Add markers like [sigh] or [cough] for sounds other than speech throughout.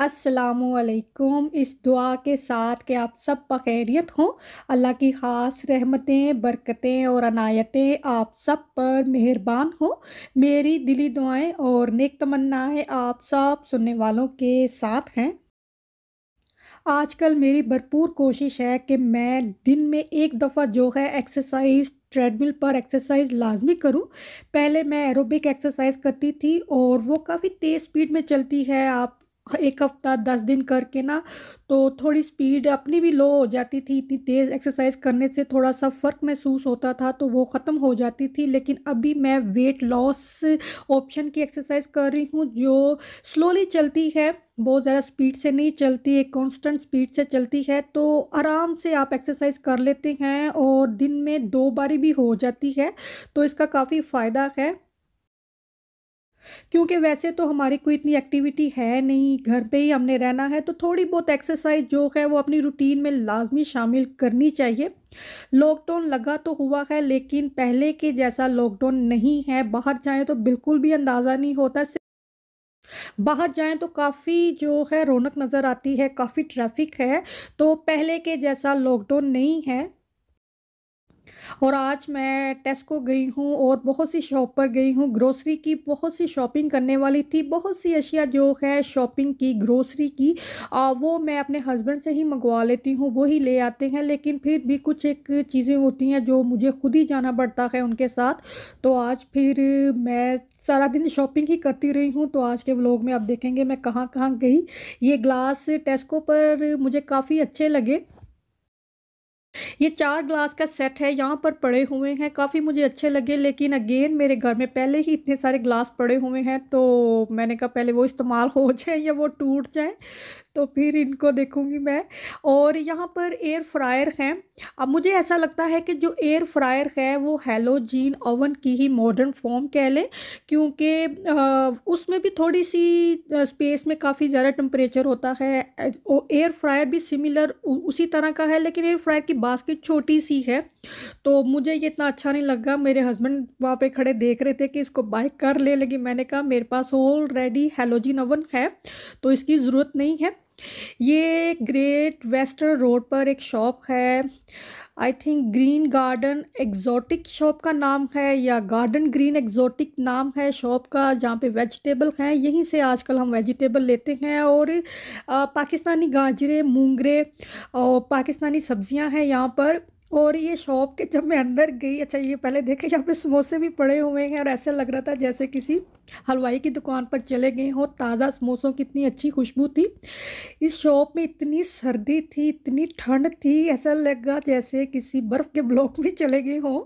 असलकुम इस दुआ के साथ के आप सब बखैरियत हों अल्लाह की ख़ास रहमतें बरकतें और अनायतें आप सब पर मेहरबान हों मेरी दिली दुआएं और नेक तमन्नाएं आप सब सुनने वालों के साथ हैं आजकल मेरी भरपूर कोशिश है कि मैं दिन में एक दफ़ा जो है एक्सरसाइज ट्रेडमिल पर एक्सरसाइज लाजमी करूं पहले मैं एरोबिक एक्सरसाइज करती थी और वो काफ़ी तेज़ स्पीड में चलती है आप एक हफ्ता दस दिन करके ना तो थोड़ी स्पीड अपनी भी लो हो जाती थी इतनी तेज़ एक्सरसाइज करने से थोड़ा सा फ़र्क महसूस होता था तो वो ख़त्म हो जाती थी लेकिन अभी मैं वेट लॉस ऑप्शन की एक्सरसाइज कर रही हूँ जो स्लोली चलती है बहुत ज़्यादा स्पीड से नहीं चलती एक कांस्टेंट स्पीड से चलती है तो आराम से आप एक्सरसाइज कर लेते हैं और दिन में दो बारी भी हो जाती है तो इसका काफ़ी फ़ायदा है क्योंकि वैसे तो हमारी कोई इतनी एक्टिविटी है नहीं घर पे ही हमने रहना है तो थोड़ी बहुत एक्सरसाइज जो है वो अपनी रूटीन में लाजमी शामिल करनी चाहिए लॉकडाउन लगा तो हुआ है लेकिन पहले के जैसा लॉकडाउन नहीं है बाहर जाएँ तो बिल्कुल भी अंदाज़ा नहीं होता बाहर जाएं तो काफ़ी जो है रौनक नज़र आती है काफ़ी ट्रैफिक है तो पहले के जैसा लॉकडाउन नहीं है और आज मैं टेस्को गई हूँ और बहुत सी शॉप पर गई हूँ ग्रोसरी की बहुत सी शॉपिंग करने वाली थी बहुत सी अशिया जो है शॉपिंग की ग्रोसरी की आ, वो मैं अपने हस्बैंड से ही मंगवा लेती हूँ वो ही ले आते हैं लेकिन फिर भी कुछ एक चीज़ें होती हैं जो मुझे खुद ही जाना पड़ता है उनके साथ तो आज फिर मैं सारा दिन शॉपिंग ही करती रही हूँ तो आज के व्लॉग में आप देखेंगे मैं कहाँ कहाँ गई ये ग्लास टेस्को पर मुझे काफ़ी अच्छे लगे ये चार ग्लास का सेट है यहाँ पर पड़े हुए हैं काफ़ी मुझे अच्छे लगे लेकिन अगेन मेरे घर में पहले ही इतने सारे ग्लास पड़े हुए हैं तो मैंने कहा पहले वो इस्तेमाल हो जाए या वो टूट जाए तो फिर इनको देखूंगी मैं और यहाँ पर एयर फ्रायर हैं अब मुझे ऐसा लगता है कि जो एयर फ्रायर है वो हेलोजीन ओवन की ही मॉडर्न फॉर्म कह लें क्योंकि उसमें भी थोड़ी सी स्पेस में काफ़ी ज़्यादा टम्परेचर होता है एयर फ्रायर भी सिमिलर उसी तरह का है लेकिन एयर फ्रायर की बास्केट छोटी सी है तो मुझे ये इतना अच्छा नहीं लगा मेरे हस्बैंड वहाँ पे खड़े देख रहे थे कि इसको बाय कर ले लेकिन मैंने कहा मेरे पास ऑलरेडी हेलोजी नवन है तो इसकी ज़रूरत नहीं है ये ग्रेट वेस्टर्न रोड पर एक शॉप है I think green garden exotic shop का नाम है या गार्डन ग्रीन एग्जॉटिक नाम है शॉप का जहाँ पे वेजिटेबल हैं यहीं से आजकल हम वेजिटेबल लेते हैं और आ, पाकिस्तानी गाजरे मूंगरे और पाकिस्तानी सब्ज़ियाँ हैं यहाँ पर और ये शॉप के जब मैं अंदर गई अच्छा ये पहले देखे यहाँ पे समोसे भी पड़े हुए हैं और ऐसा लग रहा था जैसे किसी हलवाई की दुकान पर चले गए हों ताज़ा समोसों की इतनी अच्छी खुशबू थी इस शॉप में इतनी सर्दी थी इतनी ठंड थी ऐसा लगा जैसे किसी बर्फ़ के ब्लॉक में चले गए हों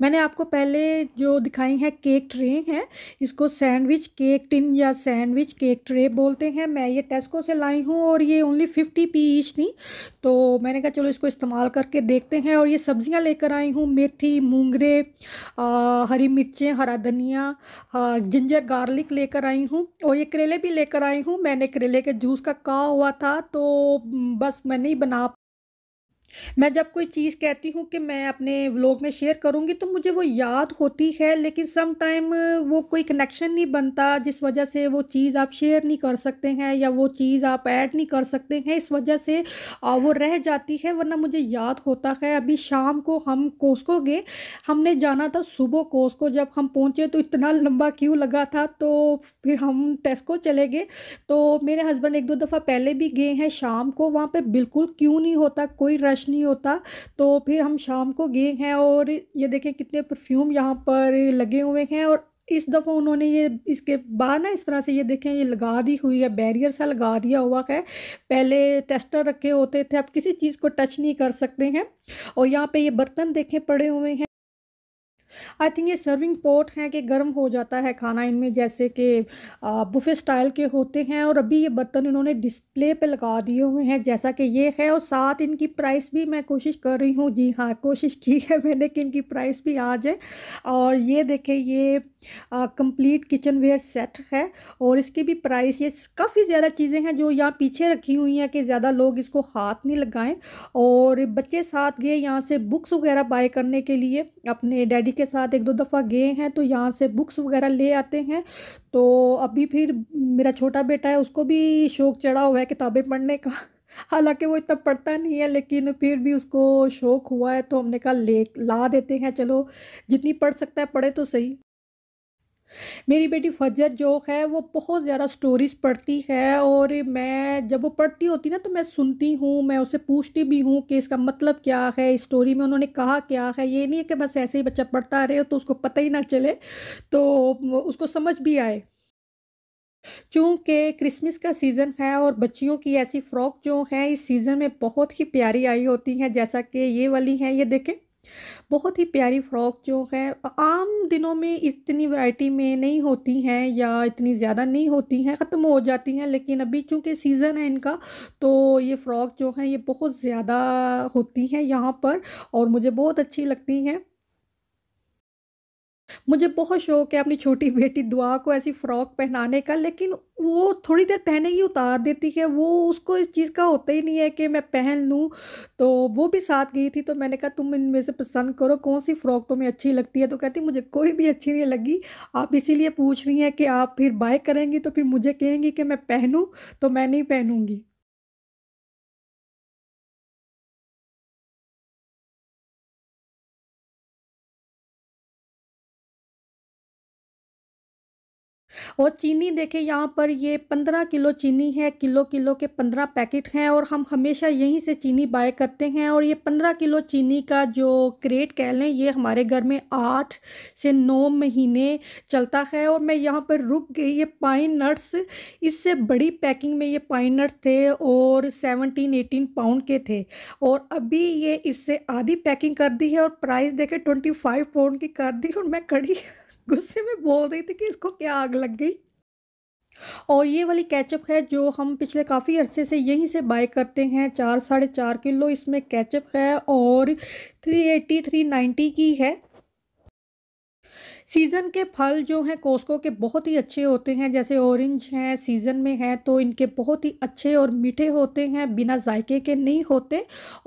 मैंने आपको पहले जो दिखाई है केक ट्रे हैं इसको सैंडविच केक टिन या सैंडविच केक ट्रे बोलते हैं मैं ये टेस्को से लाई हूँ और ये ओनली फिफ्टी पी ईच थी तो मैंने कहा चलो इसको इस्तेमाल करके देखते हैं और ये सब्ज़ियाँ लेकर आई हूँ मेथी मूंगरे हरी मिर्चें हरा धनिया जिंजर गार्लिक लेकर आई हूँ और ये करेले भी लेकर आई हूँ मैंने करेले के जूस का कहा हुआ था तो बस मैं नहीं बना मैं जब कोई चीज़ कहती हूँ कि मैं अपने व्लॉग में शेयर करूँगी तो मुझे वो याद होती है लेकिन सम टाइम वो कोई कनेक्शन नहीं बनता जिस वजह से वो चीज़ आप शेयर नहीं कर सकते हैं या वो चीज़ आप ऐड नहीं कर सकते हैं इस वजह से वो रह जाती है वरना मुझे याद होता है अभी शाम को हम कोस्को गए हमने जाना था सुबह कोस्को जब हम पहुँचे तो इतना लंबा क्यू लगा था तो फिर हम टेस्को चले गए तो मेरे हस्बैंड एक दो दफ़ा पहले भी गए हैं शाम को वहाँ पर बिल्कुल क्यों नहीं होता कोई रश नहीं होता तो फिर हम शाम को गए हैं और ये देखें कितने परफ्यूम यहाँ पर लगे हुए हैं और इस दफ़ा उन्होंने ये इसके बाद ना इस तरह से ये देखें ये लगा दी हुई है बैरियर सा लगा दिया हुआ है पहले टेस्टर रखे होते थे अब किसी चीज़ को टच नहीं कर सकते हैं और यहाँ पे ये बर्तन देखे पड़े हुए हैं आई थिंक ये सर्विंग पोर्ट हैं कि गर्म हो जाता है खाना इनमें जैसे कि बुफे स्टाइल के होते हैं और अभी ये बर्तन इन्होंने डिस्प्ले पे लगा दिए हुए हैं जैसा कि ये है और साथ इनकी प्राइस भी मैं कोशिश कर रही हूँ जी हाँ कोशिश की है [laughs] मैंने कि इनकी प्राइस भी आ जाए और ये देखें ये कंप्लीट किचन वेयर सेट है और इसकी भी प्राइस ये काफ़ी ज़्यादा चीज़ें हैं जो यहाँ पीछे रखी हुई हैं कि ज़्यादा लोग इसको हाथ नहीं लगाएं और बच्चे साथ गए यहाँ से बुक्स वगैरह बाय करने के लिए अपने डैडी के साथ एक दो दफ़ा गए हैं तो यहाँ से बुक्स वगैरह ले आते हैं तो अभी फिर मेरा छोटा बेटा है उसको भी शौक़ चढ़ा हुआ है किताबें पढ़ने का [laughs] हालांकि वो इतना पढ़ता नहीं है लेकिन फिर भी उसको शौक़ हुआ है तो हमने कहा ले ला देते हैं चलो जितनी पढ़ सकता है पढ़े तो सही मेरी बेटी फजर जो है वो बहुत ज़्यादा स्टोरीज़ पढ़ती है और मैं जब वो पढ़ती होती ना तो मैं सुनती हूँ मैं उसे पूछती भी हूँ कि इसका मतलब क्या है इस स्टोरी में उन्होंने कहा क्या है ये नहीं है कि बस ऐसे ही बच्चा पढ़ता रहे तो उसको पता ही ना चले तो उसको समझ भी आए चूँकि क्रिसमस का सीज़न है और बच्चियों की ऐसी फ़्रॉक जो हैं इस सीज़न में बहुत ही प्यारी आई होती हैं जैसा कि ये वाली हैं ये देखें बहुत ही प्यारी फ़्रॉक जो है आम दिनों में इतनी वैरायटी में नहीं होती हैं या इतनी ज़्यादा नहीं होती हैं ख़त्म हो जाती हैं लेकिन अभी चूँकि सीज़न है इनका तो ये फ़्रॉक जो है ये बहुत ज़्यादा होती हैं यहाँ पर और मुझे बहुत अच्छी लगती हैं मुझे बहुत शौक है अपनी छोटी [laughs] बेटी दुआ को ऐसी फ़्रॉक पहनाने का लेकिन वो थोड़ी देर पहने ही उतार देती है वो उसको इस चीज़ का होता ही नहीं है कि मैं पहन लूँ तो वो भी साथ गई थी तो मैंने कहा तुम इनमें से पसंद करो कौन सी फ़्रॉक तुम्हें अच्छी लगती है तो कहती मुझे कोई भी अच्छी नहीं लगी आप इसीलिए पूछ रही हैं कि आप फिर बाय करेंगी तो फिर मुझे कहेंगी कि मैं पहनूँ तो मैं नहीं पहनूँगी और चीनी देखें यहाँ पर ये पंद्रह किलो चीनी है किलो किलो के पंद्रह पैकेट हैं और हम हमेशा यहीं से चीनी बाय करते हैं और ये पंद्रह किलो चीनी का जो क्रेट कह लें ये हमारे घर में आठ से नौ महीने चलता है और मैं यहाँ पर रुक गई ये पाइन नट्स इससे बड़ी पैकिंग में ये पाइन नट्स थे और सेवनटीन एटीन पाउंड के थे और अभी ये इससे आधी पैकिंग कर दी है और प्राइस देखें ट्वेंटी फाइव पाउंड की कर दी और मैं कड़ी गुस्से में बोल रही थी कि इसको क्या आग लग गई और ये वाली कैचअप है जो हम पिछले काफ़ी अरसे से यहीं से बाय करते हैं चार साढ़े चार किलो इसमें कैचअप है और थ्री एट्टी थ्री नाइन्टी की है सीज़न के फल जो हैं कोस्को के बहुत ही अच्छे होते हैं जैसे ऑरेंज हैं सीज़न में हैं तो इनके बहुत ही अच्छे और मीठे होते हैं बिना जायके के नहीं होते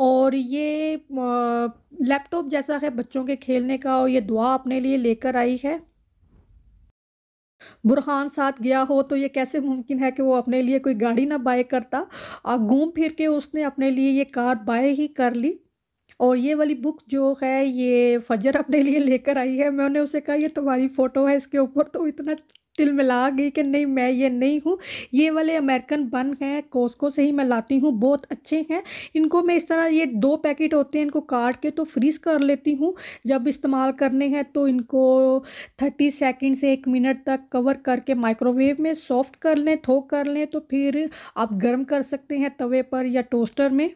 और ये लैपटॉप जैसा है बच्चों के खेलने का और ये दुआ अपने लिए लेकर आई है बुरहान साथ गया हो तो ये कैसे मुमकिन है कि वो अपने लिए कोई गाड़ी ना बाय करता और घूम फिर के उसने अपने लिए ये कार बाय ही कर ली और ये वाली बुक जो है ये फजर अपने लिए लेकर आई है मैंने उसे कहा ये तुम्हारी फ़ोटो है इसके ऊपर तो इतना तिल मिला गई कि नहीं मैं ये नहीं हूँ ये वाले अमेरिकन बन हैं कोस्को से ही मैं लाती हूँ बहुत अच्छे हैं इनको मैं इस तरह ये दो पैकेट होते हैं इनको काट के तो फ्रीज़ कर लेती हूँ जब इस्तेमाल करने हैं तो इनको थर्टी सेकेंड से एक मिनट तक कवर करके माइक्रोवेव में सॉफ्ट कर लें थोक कर लें तो फिर आप गर्म कर सकते हैं तवे पर या टोस्टर में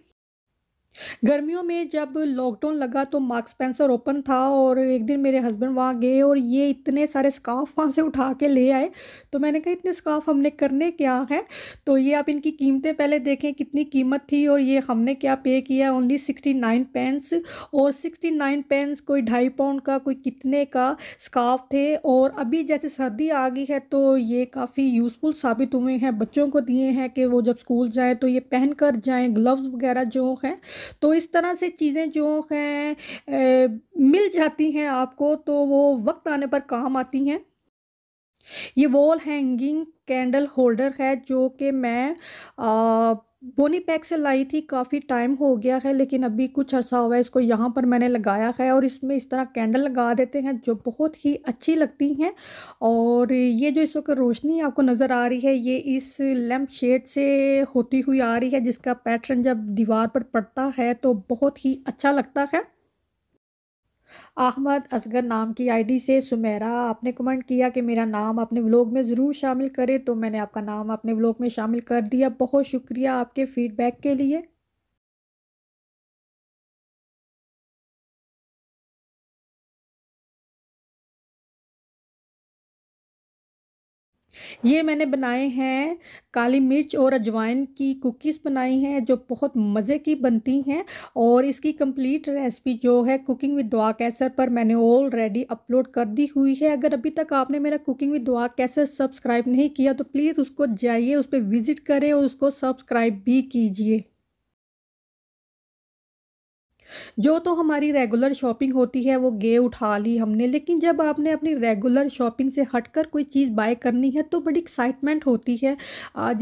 गर्मियों में जब लॉकडाउन लगा तो मार्क्स पेंसर ओपन था और एक दिन मेरे हस्बैंड वहाँ गए और ये इतने सारे स्काफ वहाँ से उठा के ले आए तो मैंने कहा इतने स्काफ हमने करने क्या हैं तो ये आप इनकी कीमतें पहले देखें कितनी कीमत थी और ये हमने क्या पे किया ओनली सिक्सटी नाइन पेंस और सिक्सटी नाइन पेंस कोई ढाई पाउंड का कोई कितने का स्काफ थे और अभी जैसे सर्दी आ गई है तो ये काफ़ी यूज़फुल साबित हुए हैं बच्चों को दिए हैं कि वो जब स्कूल जाएँ तो ये पहन कर जाएँ ग्लव्स वगैरह जो हैं तो इस तरह से चीज़ें जो हैं मिल जाती हैं आपको तो वो वक्त आने पर काम आती हैं ये वॉल हैंगिंग कैंडल होल्डर है जो कि मैं बोनी पैक से लाई थी काफ़ी टाइम हो गया है लेकिन अभी कुछ अर्सा हुआ है इसको यहाँ पर मैंने लगाया है और इसमें इस तरह कैंडल लगा देते हैं जो बहुत ही अच्छी लगती हैं और ये जो इस वक्त रोशनी आपको नज़र आ रही है ये इस लैम्प शेड से होती हुई आ रही है जिसका पैटर्न जब दीवार पर पड़ता है तो बहुत ही अच्छा लगता है अहमद असगर नाम की आईडी से सुमेरा आपने कमेंट किया कि मेरा नाम अपने व्लॉग में ज़रूर शामिल करें तो मैंने आपका नाम अपने व्लॉग में शामिल कर दिया बहुत शुक्रिया आपके फीडबैक के लिए ये मैंने बनाए हैं काली मिर्च और अजवाइन की कुकीज़ बनाई हैं जो बहुत मज़े की बनती हैं और इसकी कंप्लीट रेसिपी जो है कुकिंग विद दुआ कैसर पर मैंने ऑलरेडी अपलोड कर दी हुई है अगर अभी तक आपने मेरा कुकिंग विद दुआ कैसर सब्सक्राइब नहीं किया तो प्लीज़ उसको जाइए उस पर विज़िट करें और उसको सब्सक्राइब भी कीजिए जो तो हमारी रेगुलर शॉपिंग होती है वो गे उठा ली हमने लेकिन जब आपने अपनी रेगुलर शॉपिंग से हटकर कोई चीज़ बाय करनी है तो बड़ी एक्साइटमेंट होती है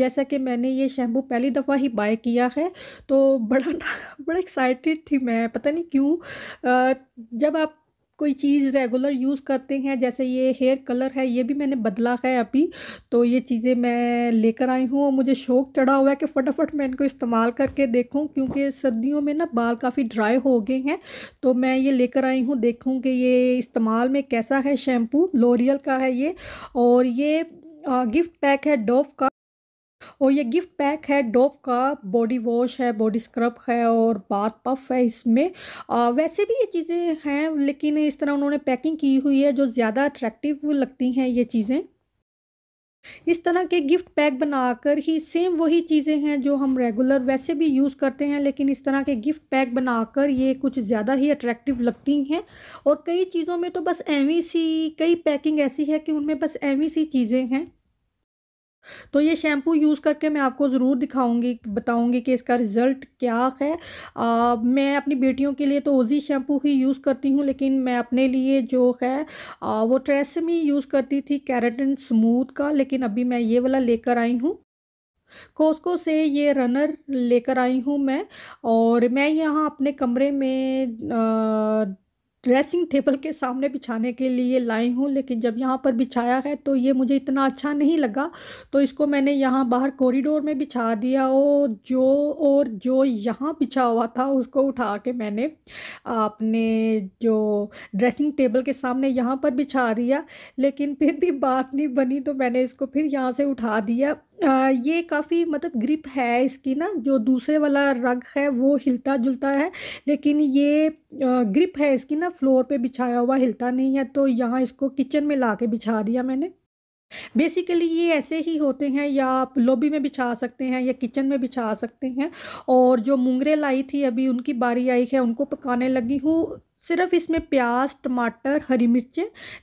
जैसा कि मैंने ये शैम्पू पहली दफ़ा ही बाय किया है तो बड़ा [laughs] बड़ा एक्साइटेड थी मैं पता नहीं क्यों जब आप कोई चीज़ रेगुलर यूज़ करते हैं जैसे ये हेयर कलर है ये भी मैंने बदला है अभी तो ये चीज़ें मैं लेकर आई हूँ और मुझे शौक चढ़ा हुआ है कि फटाफट मैं इनको इस्तेमाल करके देखूँ क्योंकि सर्दियों में ना बाल काफ़ी ड्राई हो गए हैं तो मैं ये लेकर आई हूँ देखूँ कि ये इस्तेमाल में कैसा है शैम्पू लोरियल का है ये और ये गिफ्ट पैक है डोव का और ये गिफ्ट पैक है डोव का बॉडी वॉश है बॉडी स्क्रब है और बाथ पफ है इसमें आ, वैसे भी ये चीज़ें हैं लेकिन इस तरह उन्होंने पैकिंग की हुई है जो ज़्यादा अट्रैक्टिव लगती हैं ये चीज़ें इस तरह के गिफ्ट पैक बनाकर ही सेम वही चीज़ें हैं जो हम रेगुलर वैसे भी यूज़ करते हैं लेकिन इस तरह के गिफ्ट पैक बनाकर ये कुछ ज़्यादा ही अट्रैक्टिव लगती हैं और कई चीज़ों में तो बस एवी सी कई पैकिंग ऐसी है कि उनमें बस एवी सी चीज़ें हैं तो ये शैम्पू यूज़ करके मैं आपको ज़रूर दिखाऊंगी बताऊंगी कि इसका रिज़ल्ट क्या है आ, मैं अपनी बेटियों के लिए तो ओजी शैम्पू ही यूज़ करती हूँ लेकिन मैं अपने लिए जो है आ, वो ट्रेसमी यूज़ करती थी कैरेटन स्मूथ का लेकिन अभी मैं ये वाला लेकर आई हूँ कोस्को से ये रनर लेकर आई हूँ मैं और मैं यहाँ अपने कमरे में आ, ड्रेसिंग टेबल के सामने बिछाने के लिए लाई हूँ लेकिन जब यहाँ पर बिछाया है तो ये मुझे इतना अच्छा नहीं लगा तो इसको मैंने यहाँ बाहर कॉरिडोर में बिछा दिया और जो और जो यहाँ बिछा हुआ था उसको उठा के मैंने अपने जो ड्रेसिंग टेबल के सामने यहाँ पर बिछा दिया लेकिन फिर भी बात नहीं बनी तो मैंने इसको फिर यहाँ से उठा दिया ये काफ़ी मतलब ग्रिप है इसकी ना जो दूसरे वाला रग है वो हिलता जुलता है लेकिन ये ग्रिप है इसकी ना फ्लोर पे बिछाया हुआ हिलता नहीं है तो यहाँ इसको किचन में ला के बिछा दिया मैंने बेसिकली ये ऐसे ही होते हैं या आप लॉबी में बिछा सकते हैं या किचन में बिछा सकते हैं और जो मूंगरे लाई थी अभी उनकी बारी आई है उनको पकाने लगी हूँ सिर्फ इसमें प्याज टमाटर हरी मिर्च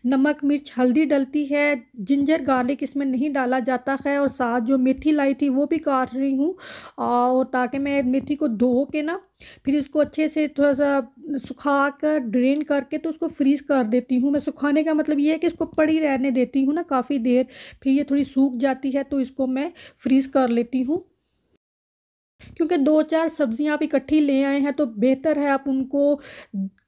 नमक मिर्च हल्दी डलती है जिंजर गार्लिक इसमें नहीं डाला जाता है और साथ जो मेथी लाई थी वो भी काट रही हूँ और ताकि मैं मेथी को धो के ना फिर इसको अच्छे से थोड़ा सा सुखा कर ड्रेन करके तो उसको फ्रीज़ कर देती हूँ मैं सुखाने का मतलब ये है कि इसको पड़ी रहने देती हूँ ना काफ़ी देर फिर ये थोड़ी सूख जाती है तो इसको मैं फ्रीज़ कर लेती हूँ क्योंकि दो चार सब्जियां आप इकट्ठी ले आए हैं तो बेहतर है आप उनको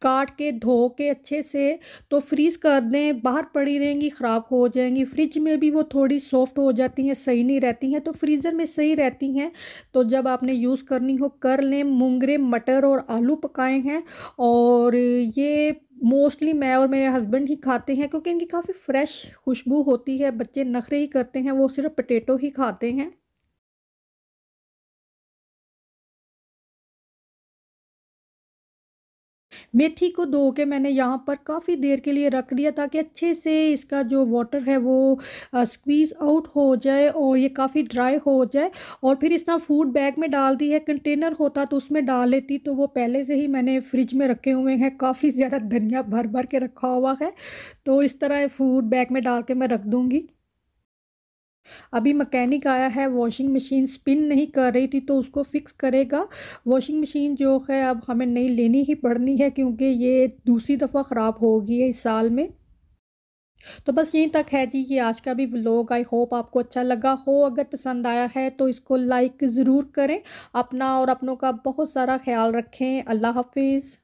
काट के धो के अच्छे से तो फ्रीज़ कर दें बाहर पड़ी रहेंगी ख़राब हो जाएंगी फ्रिज में भी वो थोड़ी सॉफ्ट हो जाती हैं सही नहीं रहती हैं तो फ्रीज़र में सही रहती हैं तो जब आपने यूज़ करनी हो कर लें मूंगरे मटर और आलू पकाए हैं और ये मोस्टली मैं और मेरे हस्बैंड ही खाते हैं क्योंकि इनकी काफ़ी फ्रेश खुशबू होती है बच्चे नखरे ही करते हैं वो सिर्फ पटेटो ही खाते हैं मेथी को धो के मैंने यहाँ पर काफ़ी देर के लिए रख दिया ताकि अच्छे से इसका जो वाटर है वो स्क्वीज़ आउट हो जाए और ये काफ़ी ड्राई हो जाए और फिर इसना फूड बैग में डाल दी है कंटेनर होता तो उसमें डाल लेती तो वो पहले से ही मैंने फ्रिज में रखे हुए हैं काफ़ी ज़्यादा धनिया भर भर के रखा हुआ है तो इस तरह फूड बैग में डाल के मैं रख दूँगी अभी मकैनिक आया है वॉशिंग मशीन स्पिन नहीं कर रही थी तो उसको फिक्स करेगा वॉशिंग मशीन जो है अब हमें नहीं लेनी ही पड़नी है क्योंकि ये दूसरी दफ़ा ख़राब होगी है इस साल में तो बस यहीं तक है जी ये आज का भी व्लॉग आई होप आपको अच्छा लगा हो अगर पसंद आया है तो इसको लाइक ज़रूर करें अपना और अपनों का बहुत सारा ख्याल रखें अल्लाह हाफिज़